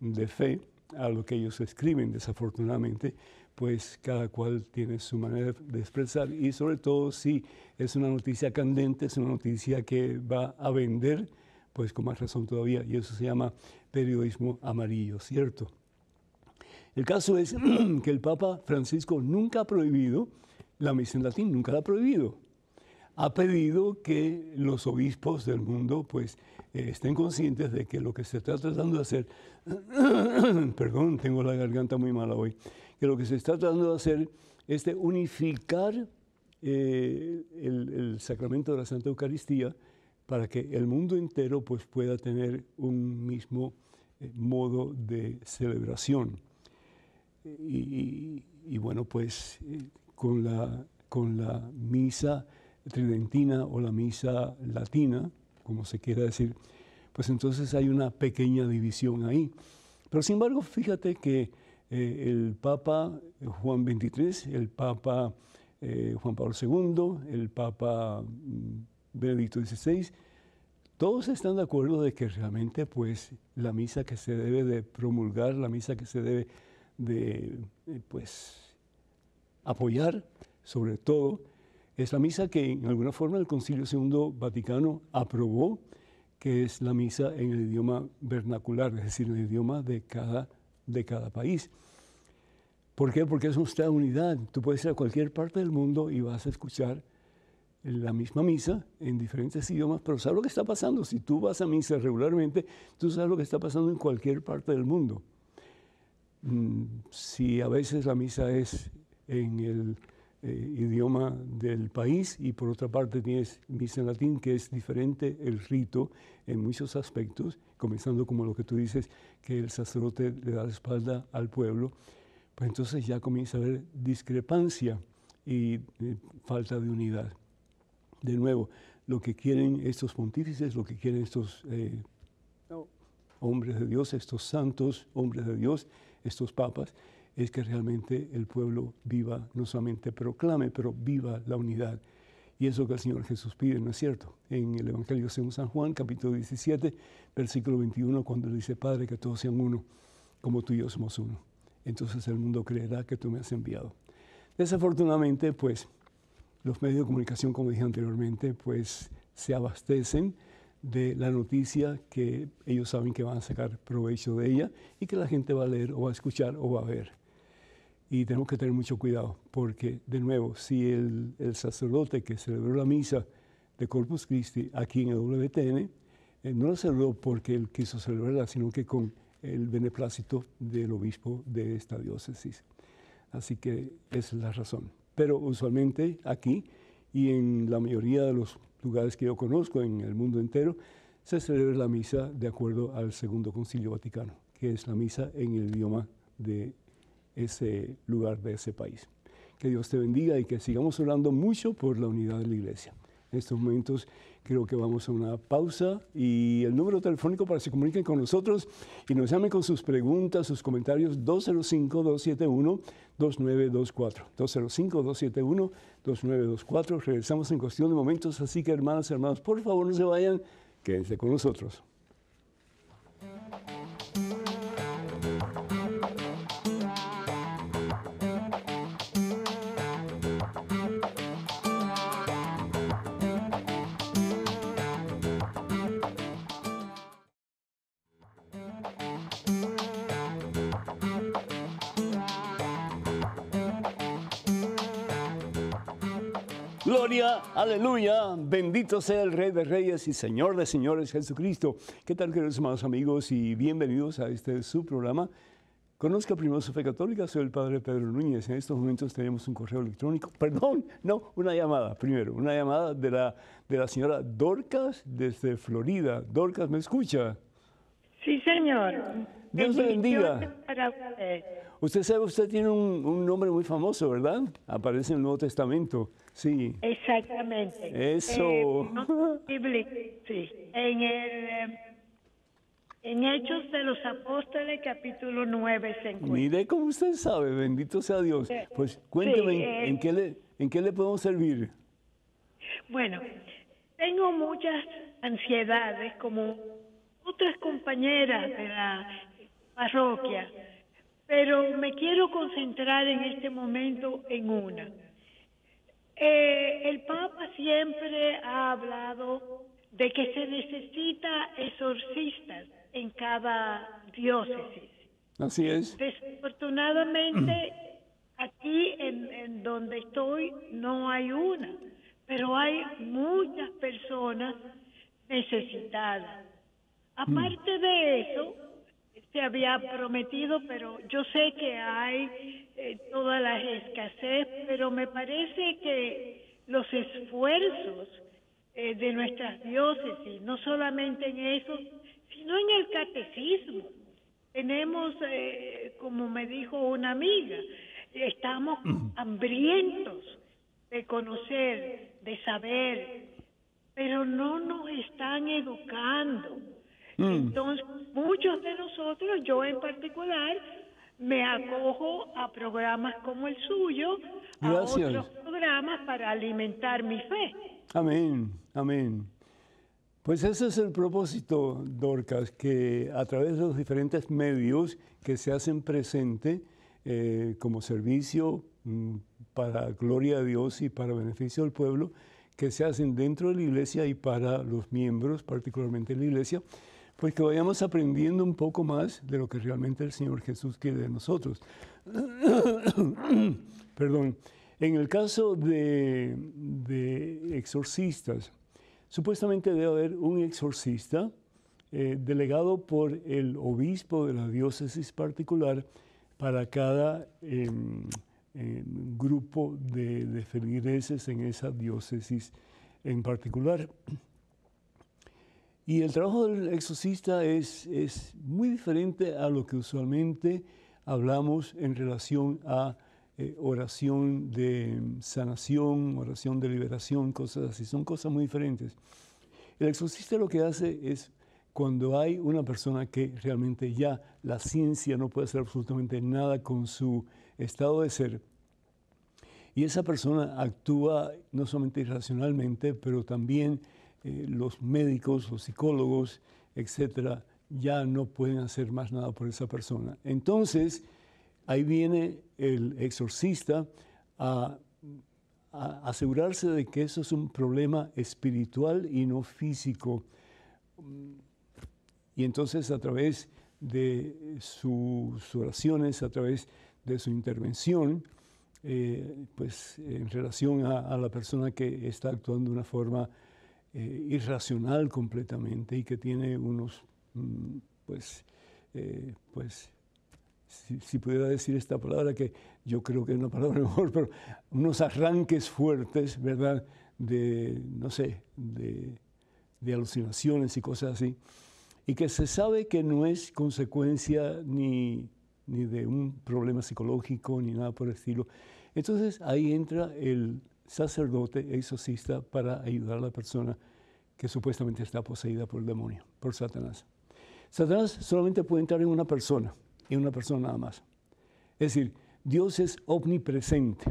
de fe a lo que ellos escriben, desafortunadamente, pues cada cual tiene su manera de expresar y sobre todo si es una noticia candente, es una noticia que va a vender, pues con más razón todavía, y eso se llama periodismo amarillo, ¿cierto? El caso es que el Papa Francisco nunca ha prohibido la misión en latín, nunca la ha prohibido. Ha pedido que los obispos del mundo pues eh, estén conscientes de que lo que se está tratando de hacer, perdón, tengo la garganta muy mala hoy, que lo que se está tratando de hacer es de unificar eh, el, sacramento de la Santa Eucaristía para que el mundo entero pues, pueda tener un mismo eh, modo de celebración. Y, y bueno, pues con la, con la misa tridentina o la misa latina, como se quiera decir, pues entonces hay una pequeña división ahí. Pero sin embargo, fíjate que eh, el Papa Juan XXIII, el Papa eh, Juan Pablo II, el Papa mm, Benedicto XVI, todos están de acuerdo de que realmente pues la misa que se debe de promulgar, la misa que se debe de eh, pues apoyar, sobre todo, es la misa que en alguna forma el Concilio Segundo Vaticano aprobó, que es la misa en el idioma vernacular, es decir, el idioma de cada, de cada país. ¿Por qué? Porque es nuestra unidad. Tú puedes ir a cualquier parte del mundo y vas a escuchar la misma misa en diferentes idiomas, pero sabes lo que está pasando. Si tú vas a misa regularmente, tú sabes lo que está pasando en cualquier parte del mundo. Mm, si a veces la misa es en el eh, idioma del país y por otra parte tienes misa en latín, que es diferente el rito en muchos aspectos, comenzando como lo que tú dices, que el sacerdote le da la espalda al pueblo, pues entonces ya comienza a haber discrepancia y eh, falta de unidad. De nuevo, lo que quieren estos pontífices, lo que quieren estos eh, hombres de Dios, estos santos hombres de Dios, estos papas, es que realmente el pueblo viva, no solamente proclame, pero viva la unidad. Y eso que el Señor Jesús pide, ¿no es cierto? En el Evangelio según San Juan, capítulo 17, versículo 21, cuando dice, Padre, que todos sean uno, como tú y yo somos uno. Entonces el mundo creerá que tú me has enviado. Desafortunadamente, pues, los medios de comunicación, como dije anteriormente, pues se abastecen de la noticia que ellos saben que van a sacar provecho de ella y que la gente va a leer o va a escuchar o va a ver y tenemos que tener mucho cuidado, porque de nuevo, si el, sacerdote que celebró la misa de Corpus Christi aquí en el WTN, eh, no la celebró porque él quiso celebrarla, sino que con el beneplácito del obispo de esta diócesis. Así que es la razón. Pero usualmente aquí y en la mayoría de los lugares que yo conozco en el mundo entero, se celebra la misa de acuerdo al Segundo Concilio Vaticano, que es la misa en el idioma de ese lugar de ese país. Que Dios te bendiga y que sigamos orando mucho por la unidad de la iglesia. En estos momentos creo que vamos a una pausa y el número telefónico para que se comuniquen con nosotros y nos llamen con sus preguntas, sus comentarios, 205-271-2924. 205-271-2924. Regresamos en cuestión de momentos, así que hermanas y hermanos, por favor no se vayan, quédense con nosotros. aleluya, bendito sea el Rey de Reyes y Señor de Señores Jesucristo. ¿Qué tal, queridos hermanos amigos y bienvenidos a este su programa? Conozca primero su fe católica, soy el Padre Pedro Núñez. En estos momentos tenemos un correo electrónico, perdón, no, una llamada primero, una llamada de la, de la señora Dorcas desde Florida. Dorcas, ¿me escucha? Sí, señor. Dios bendiga. Usted sabe, usted tiene un, nombre muy famoso, ¿verdad? Aparece en el Nuevo Testamento. Sí. Exactamente. Eso. Eh, sí. En el. Em, en Hechos de los Apóstoles, capítulo 9, se encuentra. Mire cómo usted sabe, bendito sea Dios. Pues cuénteme, eh. en, qué le, ¿en qué le podemos servir? Bueno, tengo muchas ansiedades, como otras compañeras de la parroquia pero me quiero concentrar en este momento en una. Eh, el Papa siempre ha hablado de que se necesita exorcistas en cada diócesis. Así es. Desafortunadamente, aquí en donde estoy no hay una, pero hay muchas personas necesitadas. Mm. Aparte de eso, se había prometido, pero yo sé que hay todas eh, toda la escasez, pero me parece que los esfuerzos eh, de nuestras diócesis, no solamente en eso, sino en el catecismo. Tenemos, eh, como me dijo una amiga, estamos hambrientos de conocer, de saber, pero no nos están educando Mm. Entonces, muchos de nosotros, yo en particular, me acojo a programas como el suyo, a otros programas para alimentar mi fe. Amén, amén. Pues ese es el propósito, Dorcas, que a través de los diferentes medios que se hacen presente eh, como servicio mm, para gloria de Dios y para beneficio del pueblo, que se hacen dentro de la iglesia y para los miembros, particularmente la iglesia, pues que vayamos aprendiendo un poco más de lo que realmente el Señor Jesús quiere de nosotros. Perdón. En el caso de, exorcistas, supuestamente debe haber un exorcista eh, delegado por el obispo de la diócesis particular para cada em, em, grupo de, de feligreses en esa diócesis en particular. Y el trabajo del exorcista es, es muy diferente a lo que usualmente hablamos en relación a eh, oración de sanación, oración de liberación, cosas así. Son cosas muy diferentes. El exorcista lo que hace es cuando hay una persona que realmente ya la ciencia no puede hacer absolutamente nada con su estado de ser, y esa persona actúa no solamente irracionalmente, pero también eh, los médicos, los psicólogos, etcétera, ya no pueden hacer más nada por esa persona. Entonces, ahí viene el exorcista a, asegurarse de que eso es un problema espiritual y no físico. Y entonces a través de sus oraciones, a través de su intervención, eh, pues en relación a, a, la persona que está actuando de una forma eh, irracional completamente y que tiene unos, mm, pues, eh, pues si, pudiera decir esta palabra, que yo creo que es una palabra mejor, pero unos arranques fuertes, ¿verdad? De, no sé, de, de alucinaciones y cosas así, y que se sabe que no es consecuencia ni, ni de un problema psicológico ni nada por el estilo. Entonces ahí entra el sacerdote, e exorcista, para ayudar a la persona que supuestamente está poseída por el demonio, por Satanás. Satanás solamente puede entrar en una persona, en una persona nada más. Es decir, Dios es omnipresente.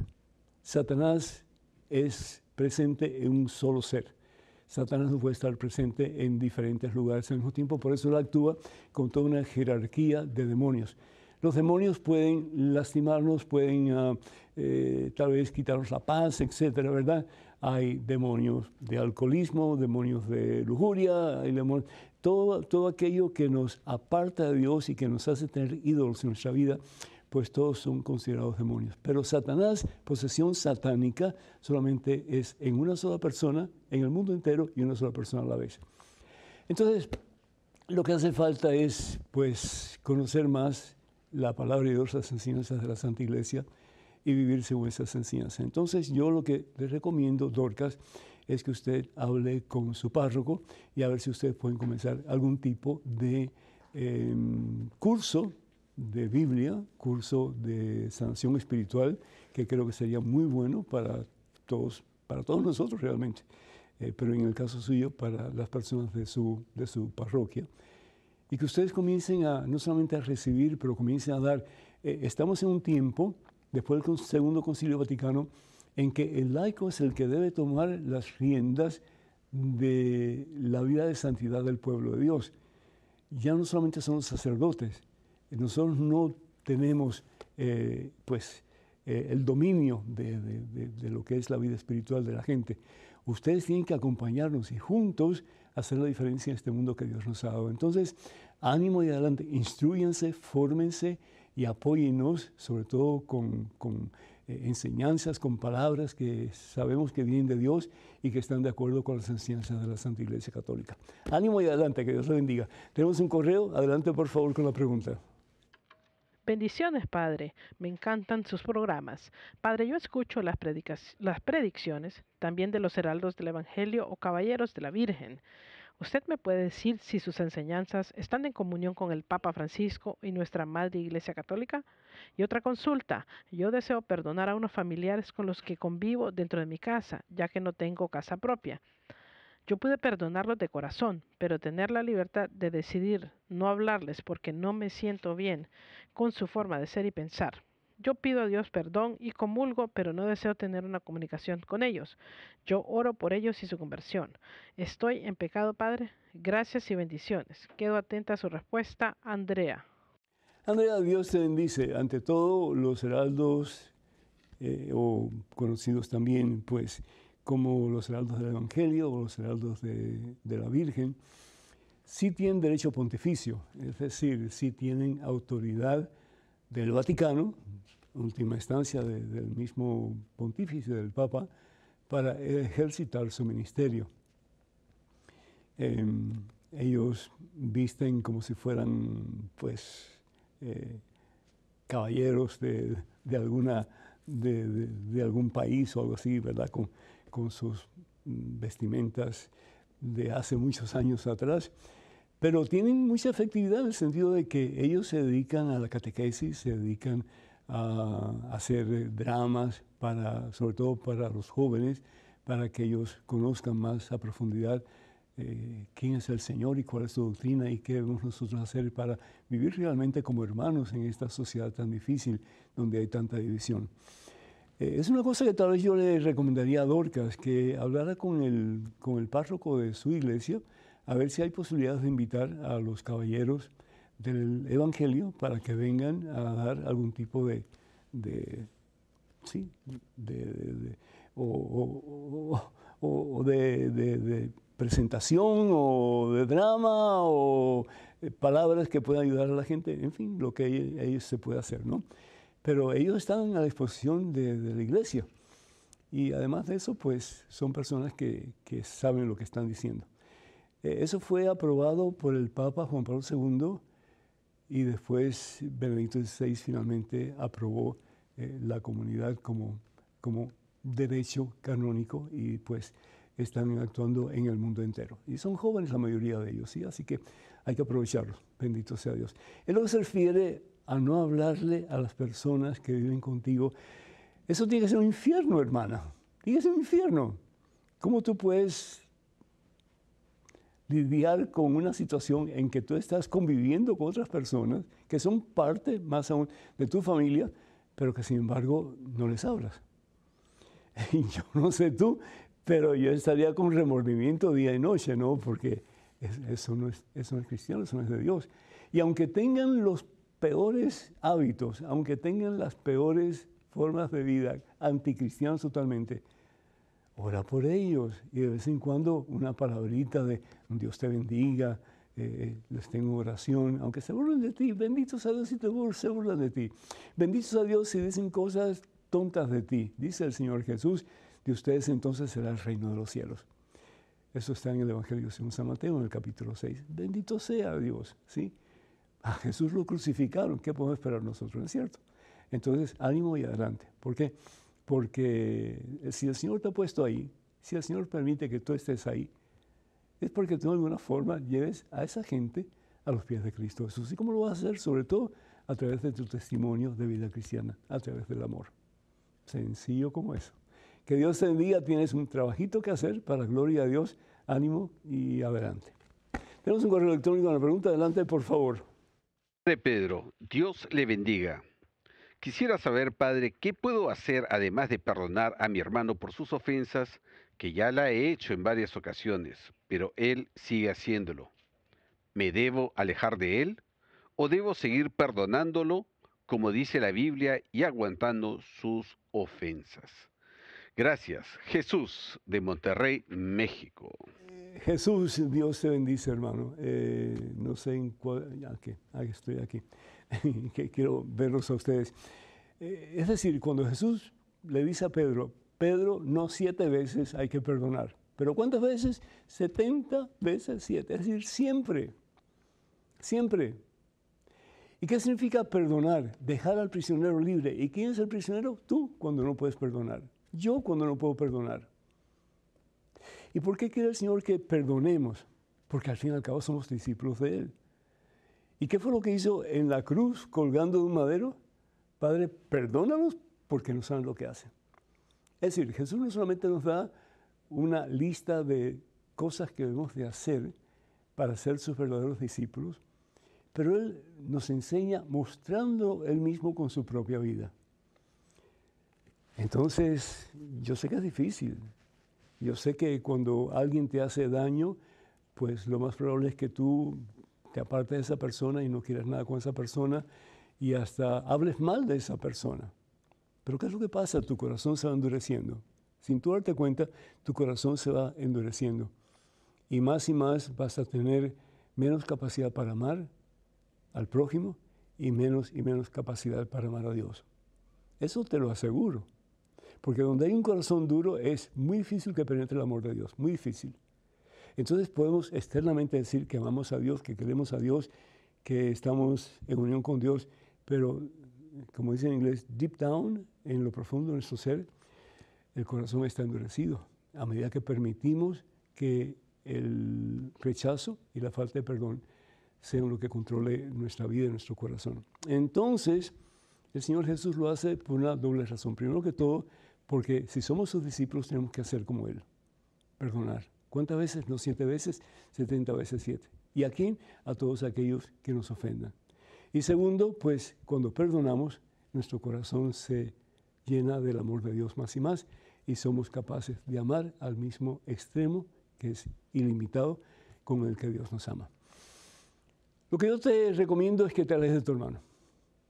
Satanás es presente en un solo ser. Satanás no puede estar presente en diferentes lugares al mismo tiempo, por eso él actúa con toda una jerarquía de demonios. Los demonios pueden lastimarnos, pueden ah, eh, tal vez quitarnos la paz, etcétera, ¿verdad? Hay demonios de alcoholismo, demonios de lujuria, hay demonios, todo, todo aquello que nos aparta de Dios y que nos hace tener ídolos en nuestra vida, pues todos son considerados demonios. Pero Satanás, posesión satánica, solamente es en una sola persona, en el mundo entero y una sola persona a la vez. Entonces, lo que hace falta es, pues, conocer más la palabra de Dios, las enseñanzas de la Santa Iglesia y vivir según esas enseñanzas. Entonces yo lo que les recomiendo, Dorcas, es que usted hable con su párroco y a ver si ustedes pueden comenzar algún tipo de em, curso de Biblia, curso de sanación espiritual, que creo que sería muy bueno para todos, para todos nosotros realmente, eh, pero en el caso suyo, para las personas de su, de su parroquia y que ustedes comiencen a, no solamente a recibir, pero comiencen a dar. Eh, estamos en un tiempo, después del Segundo Concilio Vaticano, en que el laico es el que debe tomar las riendas de la vida de santidad del pueblo de Dios. Ya no solamente son los sacerdotes, nosotros no tenemos eh, pues, eh, el dominio de, de, lo que es la vida espiritual de la gente. Ustedes tienen que acompañarnos y juntos hacer la diferencia en este mundo que Dios nos ha dado. Entonces, ánimo y adelante, instruyanse, fórmense y apóyennos, sobre todo con, eh, enseñanzas, con palabras que sabemos que vienen de Dios y que están de acuerdo con las enseñanzas de la Santa Iglesia Católica. Ánimo y adelante, que Dios lo bendiga. Tenemos un correo, adelante por favor con la pregunta. Bendiciones, Padre. Me encantan sus programas. Padre, yo escucho las predicciones también de los heraldos del Evangelio o caballeros de la Virgen. Usted me puede decir si sus enseñanzas están en comunión con el Papa Francisco y nuestra Madre Iglesia Católica. Y otra consulta, yo deseo perdonar a unos familiares con los que convivo dentro de mi casa, ya que no tengo casa propia. Yo pude perdonarlos de corazón, pero tener la libertad de decidir no hablarles porque no me siento bien con su forma de ser y pensar. Yo pido a Dios perdón y comulgo, pero no deseo tener una comunicación con ellos. Yo oro por ellos y su conversión. Estoy en pecado, Padre. Gracias y bendiciones. Quedo atenta a su respuesta, Andrea. Andrea, Dios te bendice. Ante todo, los heraldos, eh, o conocidos también, pues, como los heraldos del Evangelio o los heraldos de, de la Virgen, sí tienen derecho pontificio, es decir, sí tienen autoridad del Vaticano, última instancia del mismo pontífice, del Papa, para ejercitar su ministerio. Em, ellos visten como si fueran, pues, eh, caballeros de, alguna, de, algún país o algo así, ¿verdad? Con, con sus vestimentas de hace muchos años atrás pero tienen mucha efectividad en el sentido de que ellos se dedican a la catequesis, se dedican a hacer eh, dramas, para, sobre todo para los jóvenes, para que ellos conozcan más a profundidad eh, quién es el Señor y cuál es su doctrina y qué debemos nosotros hacer para vivir realmente como hermanos en esta sociedad tan difícil donde hay tanta división. Eh, es una cosa que tal vez yo le recomendaría a Dorcas, que hablara con el, con el párroco de su iglesia, a ver si hay posibilidades de invitar a los caballeros del Evangelio para que vengan a dar algún tipo de, sí, de, o, de, presentación o de drama o eh, palabras que puedan ayudar a la gente, en fin, lo que ellos se puede hacer, ¿no? Pero ellos están a la disposición de, la iglesia y además de eso, pues son personas que, saben lo que están diciendo. Eh, eso fue aprobado por el Papa Juan Pablo II y después Benedicto XVI finalmente aprobó eh, la comunidad como, como derecho canónico y pues están actuando en el mundo entero. Y son jóvenes la mayoría de ellos, ¿sí? así que hay que aprovecharlos, bendito sea Dios. En lo que se refiere a no hablarle a las personas que viven contigo, eso tiene que ser un infierno, hermana, tiene que ser un infierno. ¿Cómo tú puedes lidiar con una situación en que tú estás conviviendo con otras personas que son parte más aún de tu familia, pero que sin embargo no les hablas. Y yo no sé tú, pero yo estaría con remordimiento día y noche, ¿no? Porque eso no es, eso no es cristiano, eso no es de Dios. Y aunque tengan los peores hábitos, aunque tengan las peores formas de vida, anticristianos totalmente, ora por ellos y de vez en cuando una palabrita de Dios te bendiga, eh, les tengo oración, aunque se burlen de ti, bendito sea Dios si te se burlan de ti, bendito sea Dios si dicen cosas tontas de ti, dice el Señor Jesús, de ustedes entonces será el reino de los cielos. Eso está en el Evangelio según San Mateo, en el capítulo 6. Bendito sea Dios, ¿sí? A Jesús lo crucificaron, ¿qué podemos esperar nosotros, no es cierto? Entonces, ánimo y adelante. ¿Por qué? Porque eh, si el Señor te ha puesto ahí, si el Señor permite que tú estés ahí, es porque tú de alguna forma lleves a esa gente a los pies de Cristo Jesús. ¿Y cómo lo vas a hacer? Sobre todo a través de tu testimonio de vida cristiana, a través del amor. Sencillo como eso. Que Dios te bendiga, tienes un trabajito que hacer para gloria a Dios, ánimo y adelante. Tenemos un correo electrónico en la pregunta, adelante por favor. De Pedro, Dios le bendiga. Quisiera saber, Padre, ¿qué puedo hacer además de perdonar a mi hermano por sus ofensas, que ya la he hecho en varias ocasiones, pero él sigue haciéndolo? ¿Me debo alejar de él? ¿O debo seguir perdonándolo, como dice la Biblia, y aguantando sus ofensas? Gracias, Jesús de Monterrey, México. Jesús, Dios te bendice, hermano. Eh, no sé en cuál. estoy aquí. quiero verlos a ustedes. Eh, es decir, cuando Jesús le dice a Pedro, Pedro, no siete veces hay que perdonar. Pero ¿cuántas veces? 70 veces siete. Es decir, siempre. Siempre. ¿Y qué significa perdonar? Dejar al prisionero libre. ¿Y quién es el prisionero? Tú, cuando no puedes perdonar. Yo, cuando no puedo perdonar. ¿Y por qué quiere el Señor que perdonemos? Porque al fin y al cabo somos discípulos de Él. ¿Y qué fue lo que hizo en la cruz colgando de un madero? Padre, perdónanos porque no saben lo que hacen. Es decir, Jesús no solamente nos da una lista de cosas que debemos de hacer para ser sus verdaderos discípulos, pero Él nos enseña mostrando Él mismo con su propia vida. Entonces, yo sé que es difícil, yo sé que cuando alguien te hace daño, pues lo más probable es que tú te apartes de esa persona y no quieras nada con esa persona y hasta hables mal de esa persona. Pero ¿qué es lo que pasa? Tu corazón se va endureciendo. Sin tú darte cuenta, tu corazón se va endureciendo. Y más y más vas a tener menos capacidad para amar al prójimo y menos y menos capacidad para amar a Dios. Eso te lo aseguro. Porque donde hay un corazón duro es muy difícil que penetre el amor de Dios, muy difícil. Entonces podemos externamente decir que amamos a Dios, que queremos a Dios, que estamos en unión con Dios, pero como dice en inglés, deep down, en lo profundo de nuestro ser, el corazón está endurecido. A medida que permitimos que el rechazo y la falta de perdón sean lo que controle nuestra vida y nuestro corazón. Entonces, el Señor Jesús lo hace por una doble razón. Primero que todo, porque si somos sus discípulos tenemos que hacer como Él, perdonar. ¿Cuántas veces? No siete veces, setenta veces siete. ¿Y a quién? A todos aquellos que nos ofendan. Y segundo, pues cuando perdonamos, nuestro corazón se llena del amor de Dios más y más y somos capaces de amar al mismo extremo que es ilimitado con el que Dios nos ama. Lo que yo te recomiendo es que te alejes de tu hermano.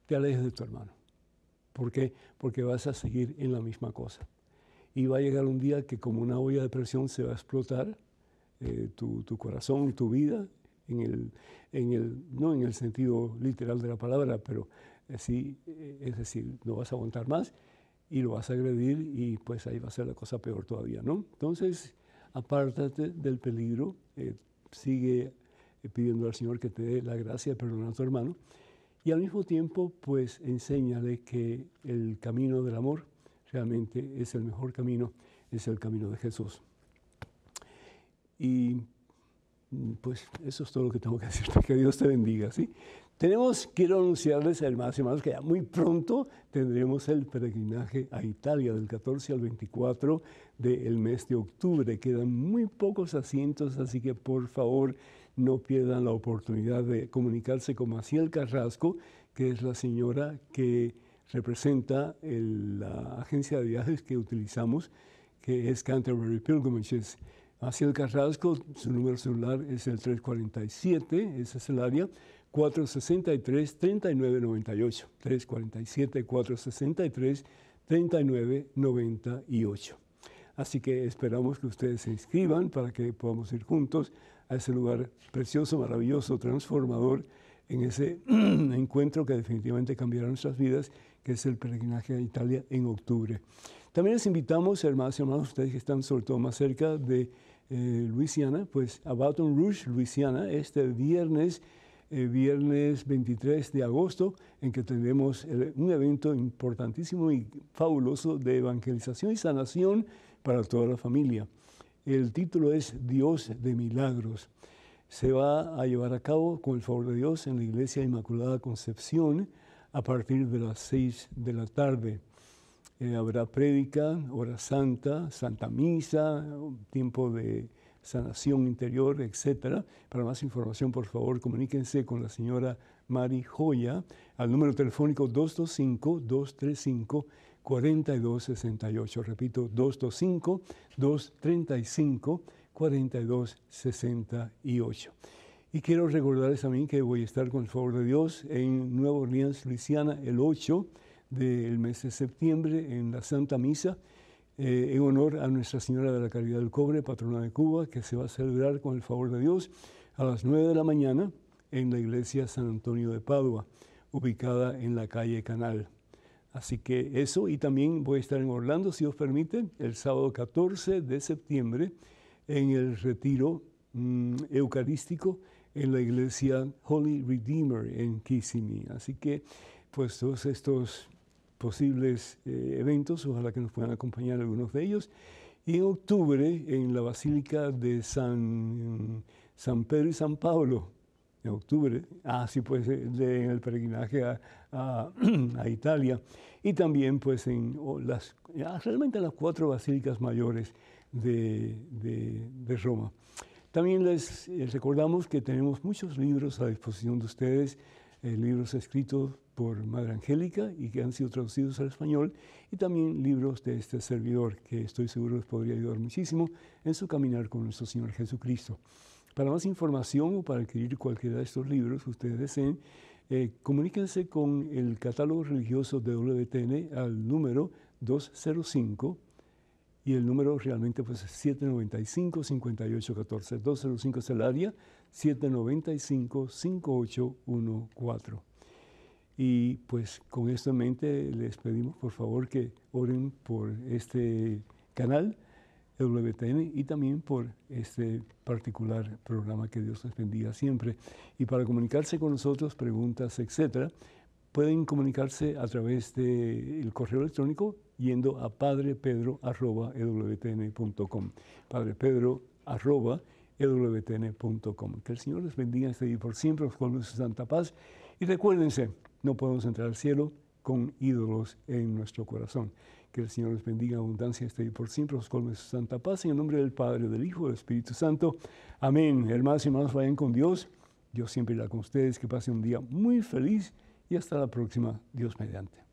Te alejes de tu hermano. ¿Por qué? Porque vas a seguir en la misma cosa. Y va a llegar un día que como una olla de presión se va a explotar eh, tu, corazón tu vida, en el, en el, no en el sentido literal de la palabra, pero sí eh, es decir, no vas a aguantar más y lo vas a agredir y pues ahí va a ser la cosa peor todavía, ¿no? Entonces, apártate del peligro, eh, sigue pidiendo al Señor que te dé la gracia de perdonar a tu hermano y al mismo tiempo pues enséñale que el camino del amor realmente es el mejor camino, es el camino de Jesús. Y pues eso es todo lo que tengo que decir, que Dios te bendiga, ¿sí? Tenemos, quiero anunciarles, hermanos y hermanas, que ya muy pronto tendremos el peregrinaje a Italia del 14 al 24 del mes de octubre. Quedan muy pocos asientos, así que por favor, no pierdan la oportunidad de comunicarse con Maciel Carrasco, que es la señora que representa la agencia de viajes que utilizamos, que es Canterbury Pilgrimages. Maciel Carrasco, su número celular es el 347, ese es el área, 463-3998. 347-463-3998. Así que esperamos que ustedes se inscriban para que podamos ir juntos a ese lugar precioso, maravilloso, transformador, en ese encuentro que definitivamente cambiará nuestras vidas, que es el peregrinaje a Italia en octubre. También les invitamos, hermanos y hermanas, ustedes que están sobre todo más cerca de eh, Luisiana, pues a Baton Rouge, Luisiana, este viernes, eh, viernes 23 de agosto, en que tendremos un evento importantísimo y fabuloso de evangelización y sanación para toda la familia. El título es Dios de Milagros. Se va a llevar a cabo, con el favor de Dios, en la Iglesia Inmaculada Concepción a partir de las seis de la tarde. Eh, habrá prédica, hora santa, santa misa, tiempo de sanación interior, etc. Para más información, por favor, comuníquense con la señora Mari Joya al número telefónico 225-235. 4268. Repito, 225-235-4268. Y quiero recordarles también que voy a estar con el favor de Dios en Nueva Orleans, Luisiana, el 8 del mes de septiembre en la Santa Misa. Eh, en honor a Nuestra Señora de la Caridad del Cobre, patrona de Cuba, que se va a celebrar con el favor de Dios a las 9 de la mañana en la iglesia San Antonio de Padua, ubicada en la calle Canal. Así que eso, y también voy a estar en Orlando, si os permite, el sábado 14 de septiembre en el retiro mm, eucarístico en la iglesia Holy Redeemer en Kissimmee. Así que, pues todos estos posibles eh, eventos, ojalá que nos puedan acompañar algunos de ellos. Y en octubre en la Basílica de San, mm, San Pedro y San Pablo, en octubre, ah, pues eh, en el peregrinaje a, Italia, y también pues en las, realmente las cuatro basílicas mayores de, Roma. También les eh, recordamos que tenemos muchos libros a disposición de ustedes, eh, libros escritos por Madre Angélica y que han sido traducidos al español, y también libros de este servidor que estoy seguro les podría ayudar muchísimo en su caminar con nuestro Señor Jesucristo. Para más información o para adquirir cualquiera de estos libros que ustedes deseen, eh, comuníquense con el catálogo religioso de WTN al número 205 y el número realmente pues es 795-5814. 205 es el área, 795-5814. Y pues con esto en mente les pedimos por favor que oren por este canal WTN y también por este particular programa que Dios les bendiga siempre. Y para comunicarse con nosotros, preguntas, etcétera, pueden comunicarse a través del el correo electrónico yendo a padrepedro.com. E padrepedro.com. E que el Señor les bendiga este día por siempre, los su Santa Paz. Y recuérdense, no podemos entrar al cielo con ídolos en nuestro corazón. Que el Señor les bendiga en abundancia este y por siempre, los colme su santa paz. En el nombre del Padre, del Hijo, del Espíritu Santo. Amén. Hermanos y hermanos, vayan con Dios. Dios siempre irá con ustedes. Que pasen un día muy feliz y hasta la próxima. Dios mediante.